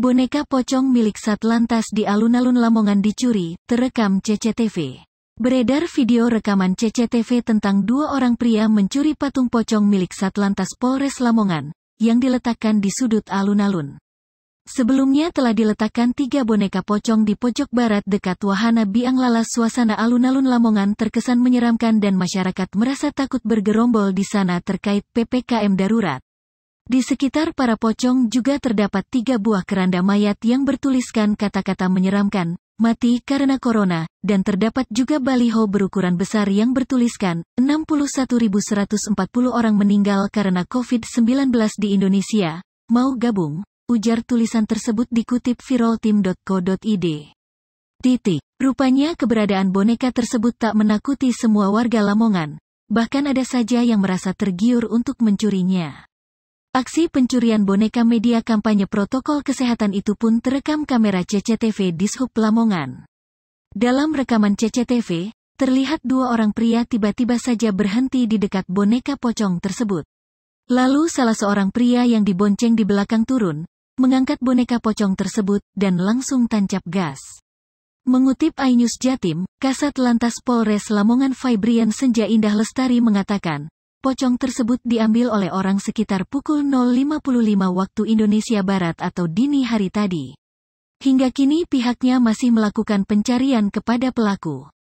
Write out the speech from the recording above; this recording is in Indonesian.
Boneka pocong milik Satlantas di alun-alun Lamongan dicuri, terekam CCTV. Beredar video rekaman CCTV tentang dua orang pria mencuri patung pocong milik Satlantas Polres Lamongan, yang diletakkan di sudut alun-alun. Sebelumnya telah diletakkan tiga boneka pocong di pojok barat dekat wahana biang lala suasana alun-alun Lamongan terkesan menyeramkan dan masyarakat merasa takut bergerombol di sana terkait PPKM darurat. Di sekitar para pocong juga terdapat tiga buah keranda mayat yang bertuliskan kata-kata menyeramkan, mati karena corona, dan terdapat juga baliho berukuran besar yang bertuliskan 61.140 orang meninggal karena COVID-19 di Indonesia. Mau gabung? Ujar tulisan tersebut dikutip viraltim.co.id. Titik. Rupanya keberadaan boneka tersebut tak menakuti semua warga Lamongan. Bahkan ada saja yang merasa tergiur untuk mencurinya. Aksi pencurian boneka media kampanye protokol kesehatan itu pun terekam kamera CCTV di Sub Lamongan. Dalam rekaman CCTV, terlihat dua orang pria tiba-tiba saja berhenti di dekat boneka pocong tersebut. Lalu salah seorang pria yang dibonceng di belakang turun, mengangkat boneka pocong tersebut dan langsung tancap gas. Mengutip iNews Jatim, Kasat Lantas Polres Lamongan Fabrian Senja Indah Lestari mengatakan, Pocong tersebut diambil oleh orang sekitar pukul 0.55 waktu Indonesia Barat atau dini hari tadi. Hingga kini pihaknya masih melakukan pencarian kepada pelaku.